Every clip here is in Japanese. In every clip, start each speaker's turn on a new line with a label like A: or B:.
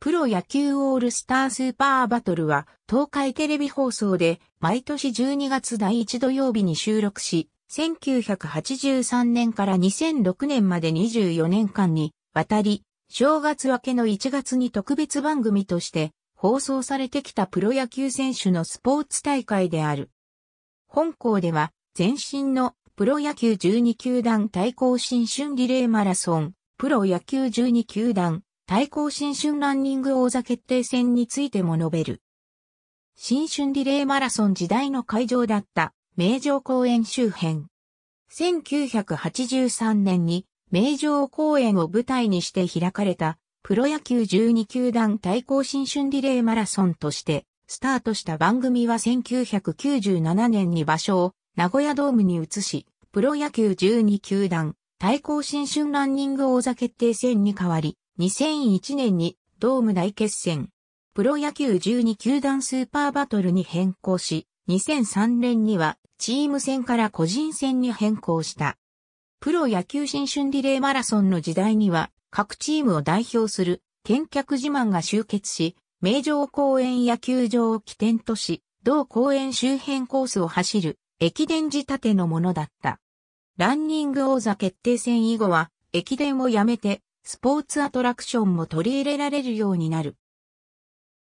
A: プロ野球オールスタースーパーバトルは東海テレビ放送で毎年12月第1土曜日に収録し、1983年から2006年まで24年間にわたり、正月明けの1月に特別番組として放送されてきたプロ野球選手のスポーツ大会である。本校では前身のプロ野球12球団対抗新春リレーマラソン、プロ野球12球団対抗新春ランニング王座決定戦についても述べる。新春リレーマラソン時代の会場だった名城公園周辺。1983年に名城公園を舞台にして開かれたプロ野球12球団対抗新春リレーマラソンとしてスタートした番組は1997年に場所を名古屋ドームに移し、プロ野球12球団対抗新春ランニング王座決定戦に変わり、2001年にドーム大決戦、プロ野球12球団スーパーバトルに変更し、2003年にはチーム戦から個人戦に変更した。プロ野球新春リレーマラソンの時代には各チームを代表する見客自慢が集結し、名城公園野球場を起点とし、同公園周辺コースを走る駅伝仕立てのものだった。ランニング王座決定戦以後は駅伝をやめてスポーツアトラクションも取り入れられるようになる。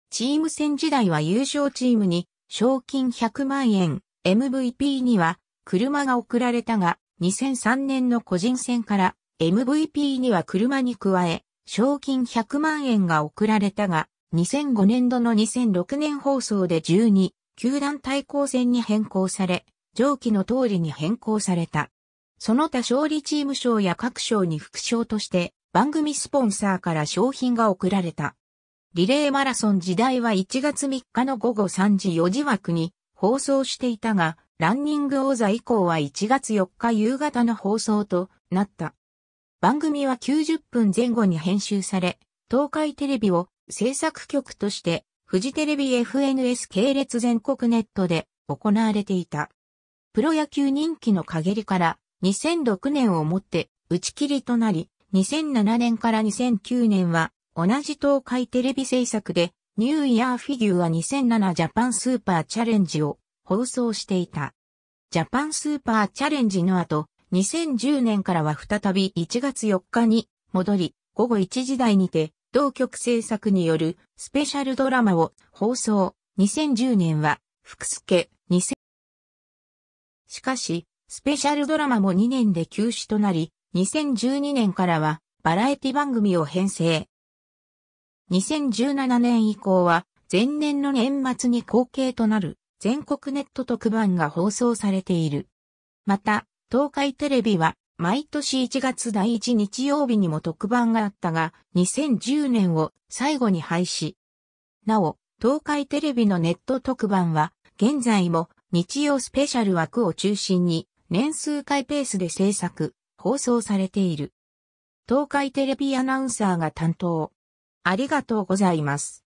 A: チーム戦時代は優勝チームに賞金100万円、MVP には車が贈られたが、2003年の個人戦から MVP には車に加え、賞金100万円が贈られたが、2005年度の2006年放送で12、球団対抗戦に変更され、上記の通りに変更された。その他勝利チーム賞や各賞に副賞として、番組スポンサーから商品が贈られた。リレーマラソン時代は1月3日の午後3時4時枠に放送していたが、ランニング王座以降は1月4日夕方の放送となった。番組は90分前後に編集され、東海テレビを制作局としてフジテレビ FNS 系列全国ネットで行われていた。プロ野球人気の陰りから2006年をもって打ち切りとなり、2007年から2009年は、同じ東海テレビ制作で、ニューイヤーフィギュア2007ジャパンスーパーチャレンジを放送していた。ジャパンスーパーチャレンジの後、2010年からは再び1月4日に戻り、午後1時台にて、同局制作によるスペシャルドラマを放送。2010年は、福助、2000。しかし、スペシャルドラマも2年で休止となり、2012年からはバラエティ番組を編成。2017年以降は前年の年末に後継となる全国ネット特番が放送されている。また、東海テレビは毎年1月第1日曜日にも特番があったが、2010年を最後に廃止。なお、東海テレビのネット特番は、現在も日曜スペシャル枠を中心に年数回ペースで制作、放送されている。東海テレビアナウンサーが担当。ありがとうございます。